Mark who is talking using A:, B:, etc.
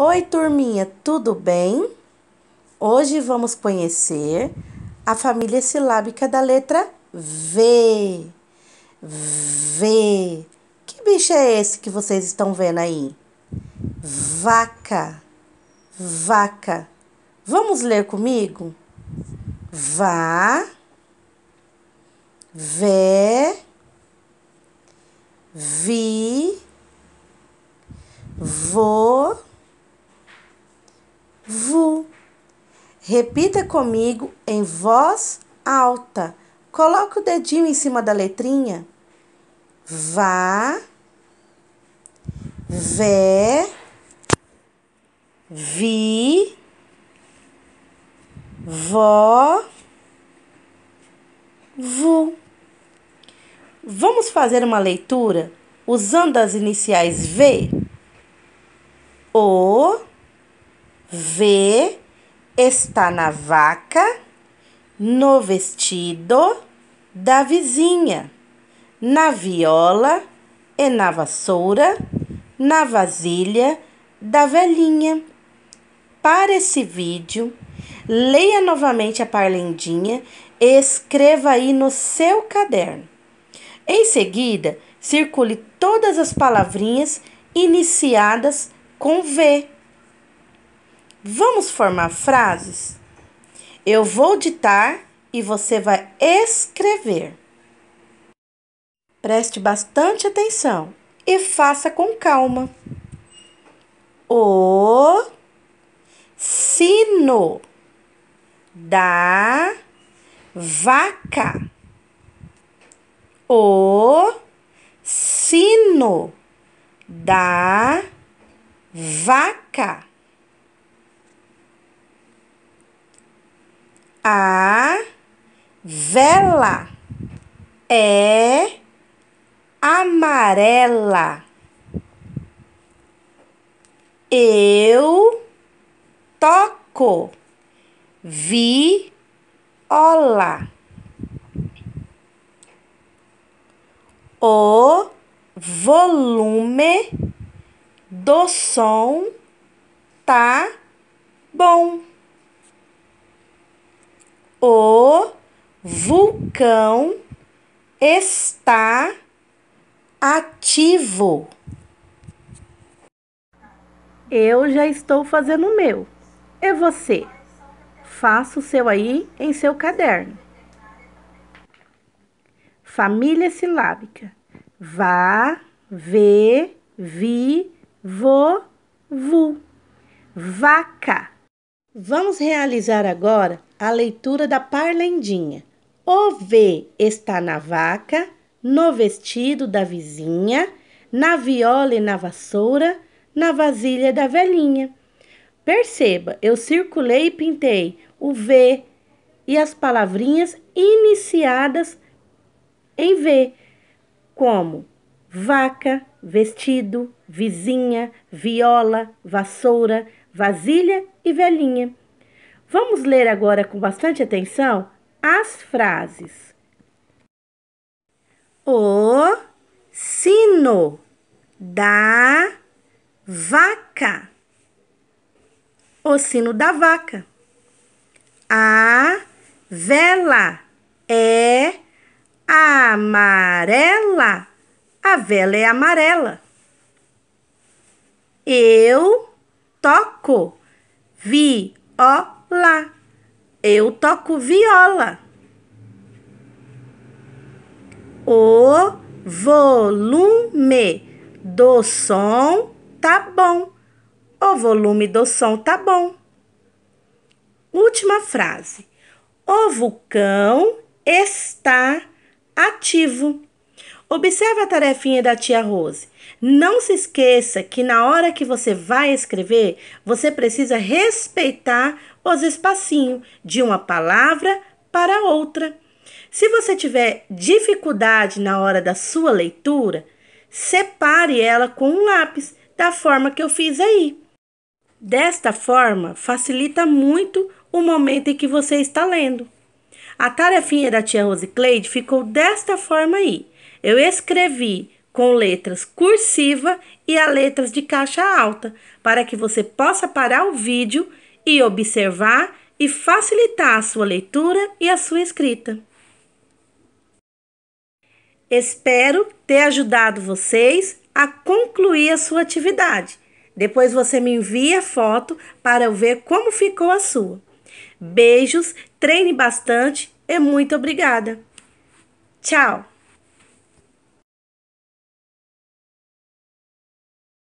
A: Oi, turminha, tudo bem? Hoje vamos conhecer a família silábica da letra V. V. Que bicho é esse que vocês estão vendo aí? Vaca. Vaca. Vamos ler comigo? Vá. Vé. Vi. Vou Repita comigo em voz alta. Coloque o dedinho em cima da letrinha. Vá, vé, vi, vó, vu. Vamos fazer uma leitura usando as iniciais V, O, V, está na vaca, no vestido da vizinha, na viola e na vassoura, na vasilha da velhinha. Para esse vídeo, leia novamente a parlendinha e escreva aí no seu caderno. Em seguida, circule todas as palavrinhas iniciadas com V. Vamos formar frases? Eu vou ditar e você vai escrever. Preste bastante atenção e faça com calma. O sino da vaca. O sino da vaca. A vela é amarela. Eu toco viola. O volume do som tá bom. O vulcão está ativo. Eu já estou fazendo o meu. É você. Faça o seu aí em seu caderno. Família silábica. Vá, vê, vi, vo, vu. Vaca. Vamos realizar agora a leitura da parlendinha. O V está na vaca, no vestido da vizinha, na viola e na vassoura, na vasilha da velhinha. Perceba, eu circulei e pintei o V e as palavrinhas iniciadas em V, como vaca, vestido, vizinha, viola, vassoura, vasilha e velhinha. Vamos ler agora com bastante atenção as frases. O sino da vaca. O sino da vaca. A vela é amarela. A vela é amarela. Eu toco viola lá. Eu toco viola. O volume do som tá bom. O volume do som tá bom. Última frase. O vulcão está ativo. Observe a tarefinha da tia Rose. Não se esqueça que na hora que você vai escrever, você precisa respeitar os espacinhos de uma palavra para outra. Se você tiver dificuldade na hora da sua leitura, separe ela com um lápis, da forma que eu fiz aí. Desta forma, facilita muito o momento em que você está lendo. A tarefinha da tia Rosicleide ficou desta forma aí. Eu escrevi com letras cursiva e a letras de caixa alta, para que você possa parar o vídeo e observar e facilitar a sua leitura e a sua escrita. Espero ter ajudado vocês a concluir a sua atividade. Depois você me envia foto para eu ver como ficou a sua. Beijos, treine bastante e muito obrigada. Tchau!